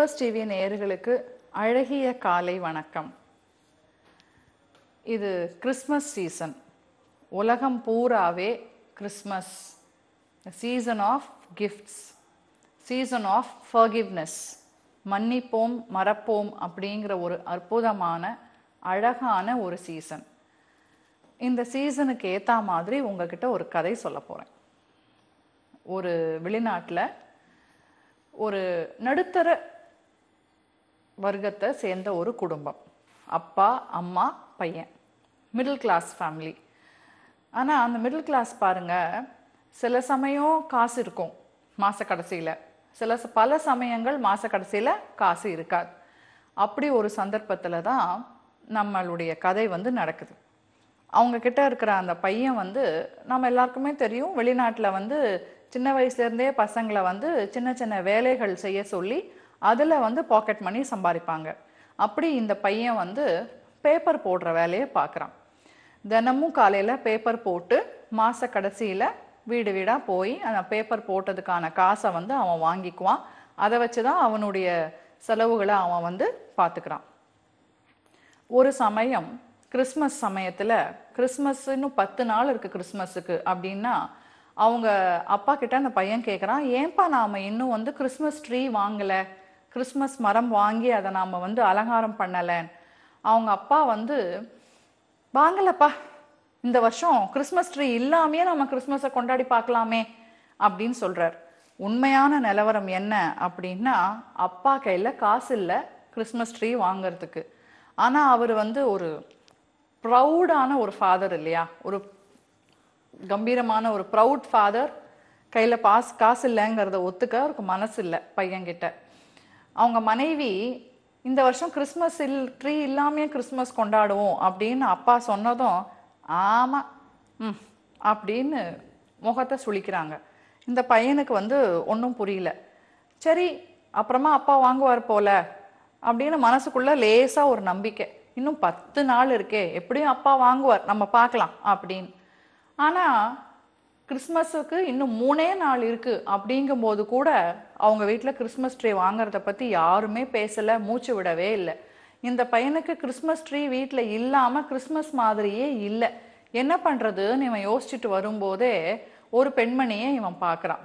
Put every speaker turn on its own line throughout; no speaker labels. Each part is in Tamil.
பெப்பர்ஸ் டிவி நேயர்களுக்கு அழகிய காலை வணக்கம் இது கிறிஸ்மஸ் சீசன் உலகம் பூராவே Christmas season of gifts season of forgiveness மன்னிப்போம் மறப்போம் அப்படிங்கிற ஒரு அற்புதமான அழகான ஒரு சீசன் இந்த சீசனுக்கு ஏற்ற மாதிரி உங்ககிட்ட ஒரு கதை சொல்ல போகிறேன் ஒரு வெளிநாட்டில் ஒரு நடுத்தர வர்க்கத்தை சேர்ந்த ஒரு குடும்பம் அப்பா அம்மா பையன் மிடில் கிளாஸ் ஃபேமிலி ஆனால் அந்த மிடில் கிளாஸ் பாருங்கள் சில சமயம் காசு இருக்கும் மாத கடைசியில் சில பல சமயங்கள் மாத கடைசியில் காசு இருக்காது அப்படி ஒரு சந்தர்ப்பத்தில் தான் நம்மளுடைய கதை வந்து நடக்குது அவங்கக்கிட்ட இருக்கிற அந்த பையன் வந்து நம்ம எல்லாருக்குமே தெரியும் வெளிநாட்டில் வந்து சின்ன வயசுலேருந்தே பசங்களை வந்து சின்ன சின்ன வேலைகள் செய்ய சொல்லி அதில் வந்து பாக்கெட் மணி சம்பாதிப்பாங்க அப்படி இந்த பையன் வந்து பேப்பர் போடுற வேலையை பார்க்குறான் தினமும் காலையில் பேப்பர் போட்டு மாத கடைசியில் வீடு வீடாக போய் அந்த பேப்பர் போட்டதுக்கான காசை வந்து அவன் வாங்கிக்குவான் அதை வச்சு தான் அவனுடைய செலவுகளை அவன் வந்து பார்த்துக்கிறான் ஒரு சமயம் கிறிஸ்மஸ் சமயத்தில் கிறிஸ்மஸ் இன்னும் பத்து நாள் இருக்குது கிறிஸ்மஸுக்கு அப்படின்னா அவங்க அப்பா கிட்ட அந்த பையன் கேட்குறான் ஏன்பா நாம் இன்னும் வந்து கிறிஸ்மஸ் ட்ரீ வாங்கலை கிறிஸ்மஸ் மரம் வாங்கி அதை நாம் வந்து அலங்காரம் பண்ணலை அவங்க அப்பா வந்து வாங்கலப்பா இந்த வருஷம் கிறிஸ்மஸ் ட்ரீ இல்லாமையே நம்ம கிறிஸ்மஸை கொண்டாடி பார்க்கலாமே அப்படின்னு சொல்கிறார் உண்மையான நிலவரம் என்ன அப்படின்னா அப்பா கையில் காசு இல்லை கிறிஸ்மஸ் ட்ரீ வாங்கிறதுக்கு ஆனால் அவர் வந்து ஒரு ப்ரௌடான ஒரு ஃபாதர் இல்லையா ஒரு கம்பீரமான ஒரு ப்ரௌட் ஃபாதர் கையில் பாஸ் காசு இல்லைங்கிறத ஒத்துக்க அவருக்கு மனசு இல்லை பையன்கிட்ட அவங்க மனைவி இந்த வருஷம் கிறிஸ்மஸ் இல் ட்ரீ இல்லாமையே கிறிஸ்மஸ் கொண்டாடுவோம் அப்படின்னு அப்பா சொன்னதும் ஆமாம் ம் அப்படின்னு முகத்தை சுழிக்கிறாங்க இந்த பையனுக்கு வந்து ஒன்றும் புரியல சரி அப்புறமா அப்பா வாங்குவார் போல அப்படின்னு மனசுக்குள்ளே லேசாக ஒரு நம்பிக்கை இன்னும் பத்து நாள் இருக்கே எப்படியும் அப்பா வாங்குவார் நம்ம பார்க்கலாம் அப்படின்னு ஆனால் கிறிஸ்மஸுக்கு இன்னும் மூணே நாள் இருக்குது அப்படிங்கும்போது கூட அவங்க வீட்டில் கிறிஸ்மஸ் ட்ரீ வாங்குறத பற்றி யாருமே பேசலை மூச்சு விடவே இல்லை இந்த பையனுக்கு கிறிஸ்மஸ் ட்ரீ வீட்டில் இல்லாமல் கிறிஸ்மஸ் மாதிரியே இல்லை என்ன பண்ணுறதுன்னு இவன் யோசிச்சுட்டு வரும்போதே ஒரு பெண்மணியை இவன் பார்க்குறான்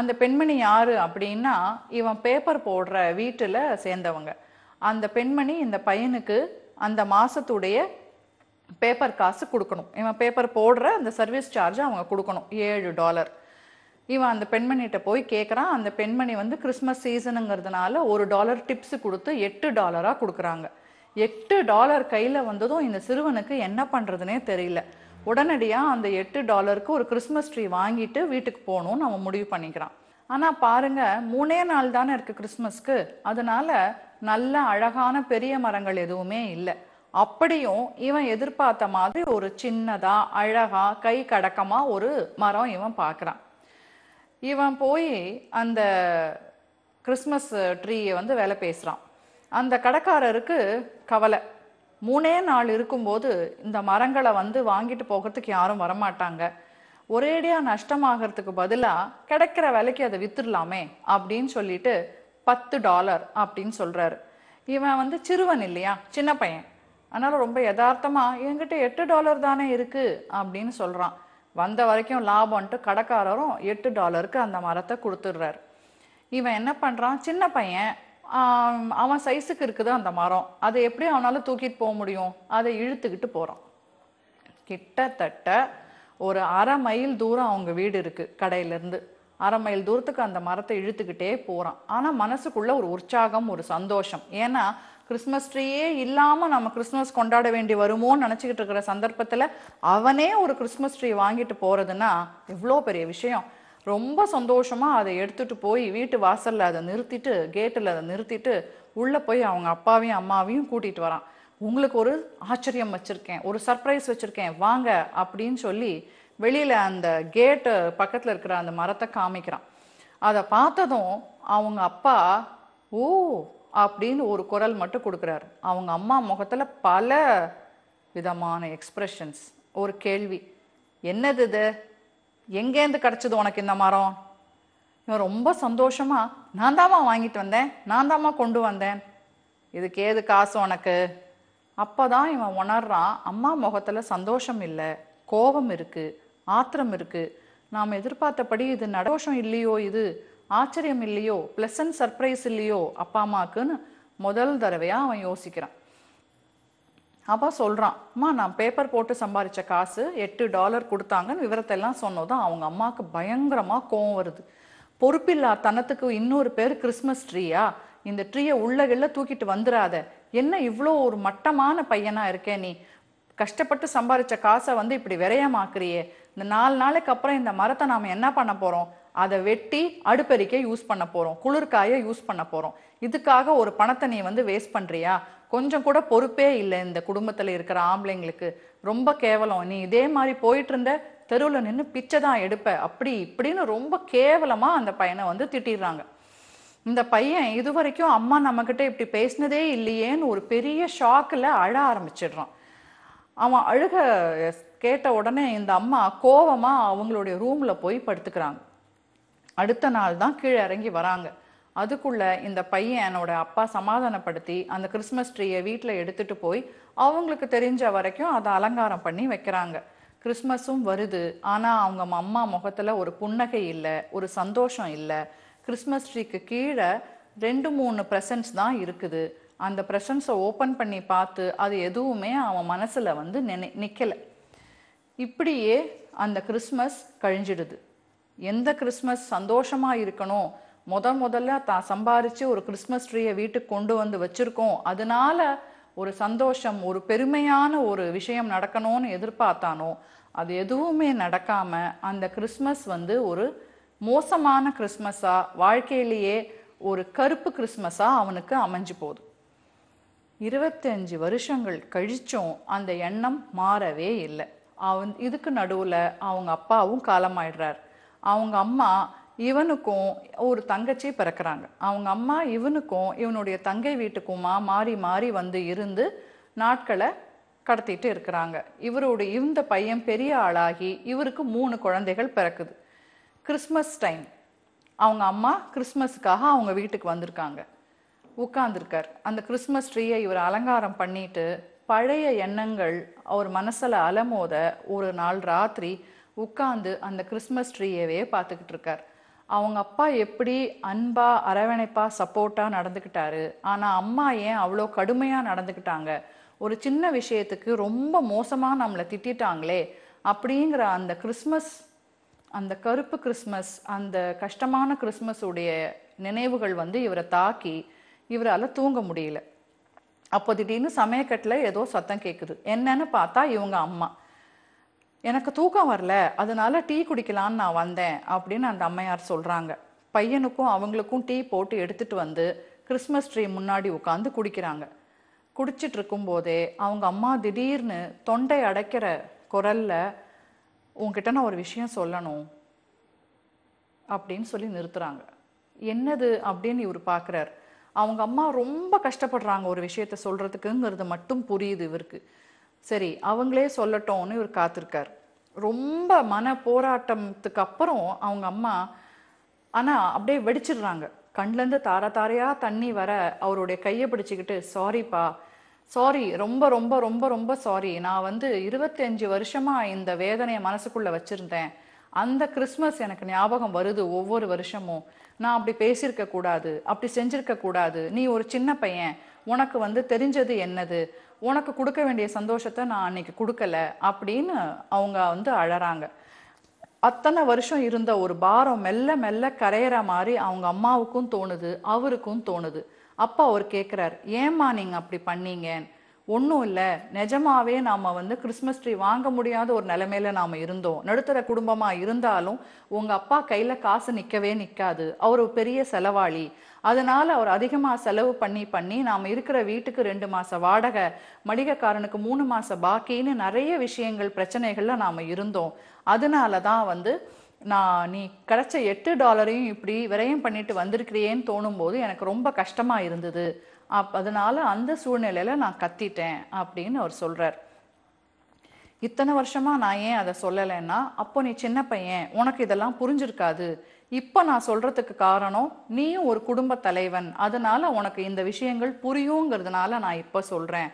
அந்த பெண்மணி யார் அப்படின்னா இவன் பேப்பர் போடுற வீட்டில் சேர்ந்தவங்க அந்த பெண்மணி இந்த பையனுக்கு அந்த மாதத்துடைய பேப்பர் காசு கொடுக்கணும் இவன் பேப்பர் போடுற அந்த சர்வீஸ் சார்ஜை அவங்க கொடுக்கணும் ஏழு டாலர் இவன் அந்த பெண்மணிகிட்ட போய் கேட்குறான் அந்த பெண்மணி வந்து கிறிஸ்மஸ் சீசனுங்கிறதுனால ஒரு டாலர் டிப்ஸு கொடுத்து எட்டு டாலராக கொடுக்குறாங்க எட்டு டாலர் கையில் வந்ததும் இந்த சிறுவனுக்கு என்ன பண்ணுறதுனே தெரியல உடனடியாக அந்த எட்டு டாலருக்கு ஒரு கிறிஸ்மஸ் ட்ரீ வாங்கிட்டு வீட்டுக்கு போகணும்னு அவன் முடிவு பண்ணிக்கிறான் ஆனால் பாருங்கள் மூணே நாள் தானே இருக்குது கிறிஸ்மஸ்க்கு அதனால நல்ல அழகான பெரிய மரங்கள் எதுவுமே இல்லை அப்படியும் இவன் எதிர்பார்த்த மாதிரி ஒரு சின்னதாக அழகாக கை கடக்கமாக ஒரு மரம் இவன் பார்க்குறான் இவன் போய் அந்த கிறிஸ்மஸ் ட்ரீயை வந்து வேலை பேசுகிறான் அந்த கடைக்காரருக்கு கவலை மூணே நாள் இருக்கும்போது இந்த மரங்களை வந்து வாங்கிட்டு போகிறதுக்கு யாரும் வரமாட்டாங்க ஒரேடியாக நஷ்டமாகிறதுக்கு பதிலாக கிடைக்கிற விலைக்கு அதை வித்துடலாமே அப்படின்னு சொல்லிட்டு பத்து டாலர் அப்படின்னு சொல்கிறாரு இவன் வந்து சிறுவன் இல்லையா சின்ன பையன் அதனால் ரொம்ப யதார்த்தமாக என்கிட்ட எட்டு டாலர் தானே இருக்குது அப்படின்னு சொல்கிறான் வந்த வரைக்கும் லாபம்ன்ட்டு கடைக்காரரும் எட்டு டாலருக்கு அந்த மரத்தை கொடுத்துடுறாரு இவன் என்ன பண்ணுறான் சின்ன பையன் அவன் சைஸுக்கு இருக்குது அந்த மரம் அதை எப்படி அவனால் தூக்கிட்டு போக முடியும் அதை இழுத்துக்கிட்டு போகிறான் கிட்டத்தட்ட ஒரு அரை மைல் தூரம் அவங்க வீடு இருக்குது கடையிலேருந்து அரை மைல் தூரத்துக்கு அந்த மரத்தை இழுத்துக்கிட்டே போகிறான் ஆனால் மனசுக்குள்ளே ஒரு உற்சாகம் ஒரு சந்தோஷம் ஏன்னா கிறிஸ்மஸ் ட்ரீயே இல்லாமல் நம்ம கிறிஸ்மஸ் கொண்டாட வேண்டி வருமோன்னு நினச்சிக்கிட்டு இருக்கிற சந்தர்ப்பத்தில் அவனே ஒரு கிறிஸ்மஸ் ட்ரீ வாங்கிட்டு போகிறதுன்னா எவ்வளோ பெரிய விஷயம் ரொம்ப சந்தோஷமாக அதை எடுத்துகிட்டு போய் வீட்டு வாசலில் அதை நிறுத்திட்டு கேட்டில் அதை நிறுத்திட்டு உள்ளே போய் அவங்க அப்பாவையும் அம்மாவையும் கூட்டிகிட்டு வரான் உங்களுக்கு ஒரு ஆச்சரியம் வச்சுருக்கேன் ஒரு சர்ப்ரைஸ் வச்சுருக்கேன் வாங்க அப்படின்னு சொல்லி வெளியில் அந்த கேட்டு பக்கத்தில் இருக்கிற அந்த மரத்தை காமிக்கிறான் அதை பார்த்ததும் அவங்க அப்பா ஓ அப்படின்னு ஒரு குரல் மட்டும் கொடுக்குறாரு அவங்க அம்மா முகத்தில் பல விதமான எக்ஸ்ப்ரெஷன்ஸ் ஒரு கேள்வி என்னது இது எங்கேருந்து கிடச்சிது உனக்கு இந்த மரம் இவன் ரொம்ப சந்தோஷமாக நான் தாம்மா வாங்கிட்டு வந்தேன் நான் தாம்மா கொண்டு வந்தேன் இதுக்கு ஏது காசு உனக்கு அப்போ தான் இவன் உணர்றான் அம்மா முகத்தில் சந்தோஷம் இல்லை கோபம் இருக்குது ஆத்திரம் இருக்குது நாம் எதிர்பார்த்தபடி இது நடோஷம் இல்லையோ இது ஆச்சரியம் இல்லையோ அண்ட் சர்ப்ரைஸ் இல்லையோ அப்பா அம்மாவுக்குன்னு முதல் தடவையாக அவன் யோசிக்கிறான் அப்பா சொல்கிறான் அம்மா நான் பேப்பர் போட்டு சம்பாதிச்ச காசு எட்டு டாலர் கொடுத்தாங்கன்னு விவரத்தெல்லாம் சொன்னதும் அவங்க அம்மாவுக்கு பயங்கரமாக கோவம் வருது பொறுப்பில்லா தனத்துக்கு இன்னொரு பேர் கிறிஸ்மஸ் ட்ரீயா இந்த ட்ரீயை உள்ளகில்ல தூக்கிட்டு வந்துடாத என்ன இவ்வளோ ஒரு மட்டமான பையனாக இருக்கே நீ கஷ்டப்பட்டு சம்பாதிச்ச காசை வந்து இப்படி விரையமாக்குறியே இந்த நாலு நாளைக்கு அப்புறம் இந்த மரத்தை நாம் என்ன பண்ண போகிறோம் அதை வெட்டி அடுப்பெரிக்க யூஸ் பண்ண போகிறோம் குளிர்காய யூஸ் பண்ண போகிறோம் இதுக்காக ஒரு பணத்தை நீ வந்து வேஸ்ட் பண்ணுறியா கொஞ்சம் கூட பொறுப்பே இல்லை இந்த குடும்பத்தில் இருக்கிற ஆம்பளைங்களுக்கு ரொம்ப கேவலம் நீ இதே மாதிரி போயிட்டு இருந்த தெருவில் நின்று பிச்சை தான் எடுப்ப அப்படி இப்படின்னு ரொம்ப கேவலமாக அந்த பையனை வந்து திட்டிடுறாங்க இந்த பையன் இது வரைக்கும் அம்மா நம்மக்கிட்ட இப்படி பேசினதே இல்லையேன்னு ஒரு பெரிய ஷாக்கில் அழ ஆரம்பிச்சிடுறான் அவன் அழுக கேட்ட உடனே இந்த அம்மா கோவமாக அவங்களுடைய ரூமில் போய் படுத்துக்கிறாங்க அடுத்த நாள் தான் கீழே இறங்கி வராங்க அதுக்குள்ள இந்த பையனோட அப்பா சமாதானப்படுத்தி அந்த கிறிஸ்மஸ் ட்ரீயை வீட்டில் எடுத்துட்டு போய் அவங்களுக்கு தெரிஞ்ச வரைக்கும் அதை அலங்காரம் பண்ணி வைக்கிறாங்க கிறிஸ்மஸும் வருது ஆனால் அவங்க அம்மா முகத்தில் ஒரு புன்னகை இல்லை ஒரு சந்தோஷம் இல்லை கிறிஸ்மஸ் ட்ரீக்கு கீழே ரெண்டு மூணு ப்ரெசன்ஸ் தான் இருக்குது அந்த ப்ரெசன்ஸை ஓப்பன் பண்ணி பார்த்து அது எதுவுமே அவன் மனசில் வந்து நினை நிற்கலை இப்படியே அந்த கிறிஸ்மஸ் கழிஞ்சிடுது எந்த கிறிஸ்மஸ் சந்தோஷமாக இருக்கணும் முத முதல்ல தான் சம்பாரித்து ஒரு கிறிஸ்மஸ் ட்ரீயை வீட்டுக்கு கொண்டு வந்து வச்சுருக்கோம் அதனால ஒரு சந்தோஷம் ஒரு பெருமையான ஒரு விஷயம் நடக்கணும்னு எதிர்பார்த்தானோ அது எதுவுமே நடக்காமல் அந்த கிறிஸ்மஸ் வந்து ஒரு மோசமான கிறிஸ்மஸாக வாழ்க்கையிலேயே ஒரு கருப்பு கிறிஸ்மஸாக அவனுக்கு அமைஞ்சு போதும் இருபத்தஞ்சு வருஷங்கள் கழிச்சும் அந்த எண்ணம் மாறவே இல்லை அவன் இதுக்கு நடுவில் அவங்க அப்பாவும் காலமாயிடுறார் அவங்க அம்மா இவனுக்கும் ஒரு தங்கச்சி பிறக்கிறாங்க அவங்க அம்மா இவனுக்கும் இவனுடைய தங்கை வீட்டுக்குமா மாறி மாறி வந்து இருந்து நாட்களை கடத்திட்டு இருக்கிறாங்க இவரோட இந்த பையன் பெரிய ஆளாகி இவருக்கு மூணு குழந்தைகள் பிறக்குது கிறிஸ்மஸ் டைம் அவங்க அம்மா கிறிஸ்மஸுக்காக அவங்க வீட்டுக்கு வந்திருக்காங்க உட்காந்துருக்கார் அந்த கிறிஸ்மஸ் ட்ரீயை இவர் அலங்காரம் பண்ணிட்டு பழைய எண்ணங்கள் அவர் மனசில் அலமோத ஒரு நாள் ராத்திரி உட்காந்து அந்த கிறிஸ்மஸ் ட்ரீயவே பார்த்துக்கிட்டு இருக்கார் அவங்க அப்பா எப்படி அன்பா அரவணைப்பா சப்போர்ட்டா நடந்துக்கிட்டாரு ஆனா அம்மா ஏன் அவ்வளோ கடுமையா நடந்துக்கிட்டாங்க ஒரு சின்ன விஷயத்துக்கு ரொம்ப மோசமாக நம்மளை திட்டாங்களே அப்படிங்கிற அந்த கிறிஸ்மஸ் அந்த கருப்பு கிறிஸ்மஸ் அந்த கஷ்டமான கிறிஸ்மஸுடைய நினைவுகள் வந்து இவரை தாக்கி இவரால் தூங்க முடியல அப்போ திடீர்னு சமயக்கட்டில் ஏதோ சத்தம் கேட்குது என்னன்னு பார்த்தா இவங்க அம்மா எனக்கு தூக்கம் வரல அதனால டீ குடிக்கலான்னு நான் வந்தேன் அப்படின்னு அந்த அம்மையார் சொல்கிறாங்க பையனுக்கும் அவங்களுக்கும் டீ போட்டு எடுத்துட்டு வந்து கிறிஸ்மஸ் ட்ரீ முன்னாடி உட்காந்து குடிக்கிறாங்க குடிச்சிட்டு இருக்கும்போதே அவங்க அம்மா திடீர்னு தொண்டை அடைக்கிற குரல்ல உங்ககிட்ட நான் ஒரு விஷயம் சொல்லணும் அப்படின்னு சொல்லி நிறுத்துறாங்க என்னது அப்படின்னு இவர் பார்க்குறார் அவங்க அம்மா ரொம்ப கஷ்டப்படுறாங்க ஒரு விஷயத்த சொல்கிறதுக்குங்கிறது மட்டும் புரியுது இவருக்கு சரி அவங்களே சொல்லட்டும்னு இவர் காத்திருக்கார் ரொம்ப மன போராட்டத்துக்கு அப்புறம் அவங்க அம்மா ஆனால் அப்படியே வெடிச்சிடுறாங்க கண்லேருந்து தார தாரையாக தண்ணி வர அவருடைய கையை பிடிச்சிக்கிட்டு சாரிப்பா சாரி ரொம்ப ரொம்ப ரொம்ப ரொம்ப சாரி நான் வந்து இருபத்தஞ்சு வருஷமாக இந்த வேதனையை மனசுக்குள்ளே வச்சுருந்தேன் அந்த கிறிஸ்மஸ் எனக்கு ஞாபகம் வருது ஒவ்வொரு வருஷமும் நான் அப்படி பேசியிருக்க கூடாது அப்படி செஞ்சிருக்க கூடாது நீ ஒரு சின்ன பையன் உனக்கு வந்து தெரிஞ்சது என்னது உனக்கு கொடுக்க வேண்டிய சந்தோஷத்தை நான் அன்னைக்கு கொடுக்கல அப்படின்னு அவங்க வந்து அழறாங்க அத்தனை வருஷம் இருந்த ஒரு பாரம் மெல்ல மெல்ல கரையிற மாதிரி அவங்க அம்மாவுக்கும் தோணுது அவருக்கும் தோணுது அப்பா அவர் கேட்குறாரு ஏம்மா நீங்கள் அப்படி பண்ணீங்கன்னு ஒன்றும் இல்லை நிஜமாவே நாம் வந்து கிறிஸ்மஸ் ட்ரீ வாங்க முடியாத ஒரு நிலைமையில நாம் இருந்தோம் நடுத்தர குடும்பமாக இருந்தாலும் உங்கள் அப்பா கையில் காசு நிற்கவே நிற்காது அவர் பெரிய செலவாளி அதனால் அவர் அதிகமாக செலவு பண்ணி பண்ணி நாம் இருக்கிற வீட்டுக்கு ரெண்டு மாத வாடகை மளிகைக்காரனுக்கு மூணு மாதம் பாக்கின்னு நிறைய விஷயங்கள் பிரச்சனைகளில் நாம் இருந்தோம் அதனால தான் வந்து நான் நீ கிடைச்ச எட்டு டாலரையும் இப்படி விரயம் பண்ணிட்டு வந்திருக்கிறியேன்னு தோணும்போது எனக்கு ரொம்ப கஷ்டமாக இருந்தது அப் அதனால் அந்த சூழ்நிலையில் நான் கத்திட்டேன் அப்படின்னு அவர் சொல்கிறார் இத்தனை வருஷமாக நான் ஏன் அதை சொல்லலைன்னா அப்போ நீ சின்ன பையன் உனக்கு இதெல்லாம் புரிஞ்சிருக்காது இப்போ நான் சொல்கிறதுக்கு காரணம் நீயும் ஒரு குடும்ப தலைவன் அதனால் உனக்கு இந்த விஷயங்கள் புரியுங்கிறதுனால நான் இப்போ சொல்கிறேன்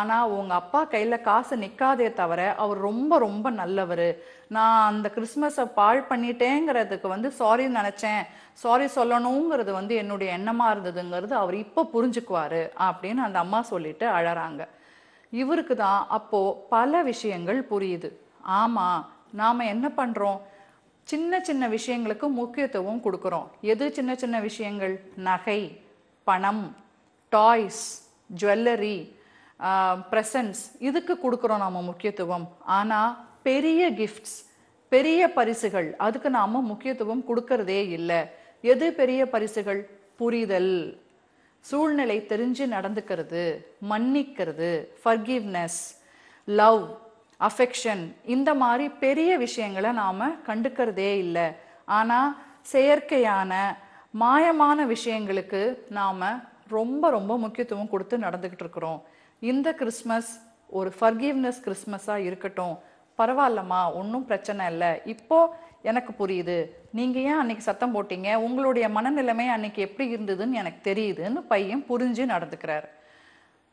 ஆனால் உங்கள் அப்பா கையில் காசு நிற்காதே தவிர அவர் ரொம்ப ரொம்ப நல்லவர் நான் அந்த கிறிஸ்மஸை பாழ் பண்ணிட்டேங்கிறதுக்கு வந்து சாரி நினச்சேன் சாரி சொல்லணுங்கிறது வந்து என்னுடைய எண்ணமாக இருந்ததுங்கிறது அவர் இப்போ புரிஞ்சுக்குவார் அப்படின்னு அந்த அம்மா சொல்லிட்டு அழறாங்க இவருக்கு தான் அப்போது பல விஷயங்கள் புரியுது ஆமாம் நாம் என்ன பண்ணுறோம் சின்ன சின்ன விஷயங்களுக்கு முக்கியத்துவம் கொடுக்குறோம் எது சின்ன சின்ன விஷயங்கள் நகை பணம் டாய்ஸ் ஜுவல்லரி ப்ரெசன்ஸ் இதுக்கு கொடுக்குறோம் நாம் முக்கியத்துவம் ஆனால் பெரிய கிஃப்ட்ஸ் பெரிய பரிசுகள் அதுக்கு நாம் முக்கியத்துவம் கொடுக்கறதே இல்லை எது பெரிய பரிசுகள் புரிதல் சூழ்நிலை தெரிஞ்சு நடந்துக்கிறது மன்னிக்கிறது ஃபர்கிவ்னஸ் லவ் அஃபெக்ஷன் இந்த மாதிரி பெரிய விஷயங்களை நாம் கண்டுக்கிறதே இல்லை ஆனால் செயற்கையான மாயமான விஷயங்களுக்கு நாம் ரொம்ப ரொம்ப முக்கியத்துவம் கொடுத்து நடந்துக்கிட்டு இருக்கிறோம் இந்த கிறிஸ்மஸ் ஒரு ஃபர்கிவ்னஸ் கிறிஸ்மஸாக இருக்கட்டும் பரவாயில்லம்மா ஒன்றும் பிரச்சனை இல்லை இப்போது எனக்கு புரியுது நீங்கள் ஏன் அன்னைக்கு சத்தம் போட்டீங்க உங்களுடைய மனநிலைமை அன்னைக்கு எப்படி இருந்ததுன்னு எனக்கு தெரியுதுன்னு பையன் புரிஞ்சு நடந்துக்கிறார்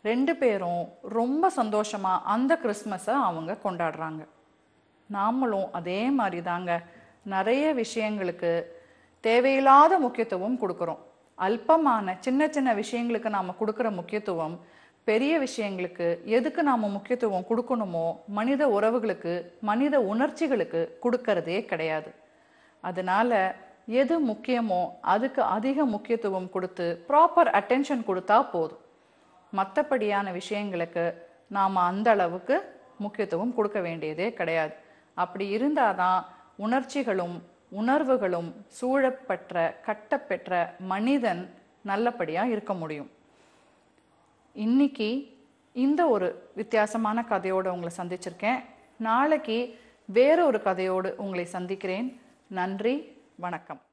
ரெண்டு பேரும் ரொம்ப சந்தோஷமாக அந்த கிறிஸ்மஸை அவங்க கொண்டாடுறாங்க நாமளும் அதே மாதிரி தாங்க நிறைய விஷயங்களுக்கு தேவையில்லாத முக்கியத்துவம் கொடுக்குறோம் அல்பமான சின்ன சின்ன விஷயங்களுக்கு நாம் கொடுக்குற முக்கியத்துவம் பெரிய விஷயங்களுக்கு எதுக்கு நாம் முக்கியத்துவம் கொடுக்கணுமோ மனித உறவுகளுக்கு மனித உணர்ச்சிகளுக்கு கொடுக்கறதே கிடையாது அதனால் எது முக்கியமோ அதுக்கு அதிக முக்கியத்துவம் கொடுத்து ப்ராப்பர் அட்டென்ஷன் கொடுத்தா போதும் மற்றபடியான விஷயங்களுக்கு நாம் அந்த அளவுக்கு முக்கியத்துவம் கொடுக்க வேண்டியதே கிடையாது அப்படி இருந்தால் தான் உணர்ச்சிகளும் உணர்வுகளும் சூழப்பெற்ற கட்டப்பெற்ற மனிதன் நல்லபடியாக இருக்க முடியும் இன்னைக்கு இந்த ஒரு வித்தியாசமான கதையோடு உங்களை சந்திச்சிருக்கேன் நாளைக்கு வேற ஒரு கதையோடு உங்களை சந்திக்கிறேன் நன்றி வணக்கம்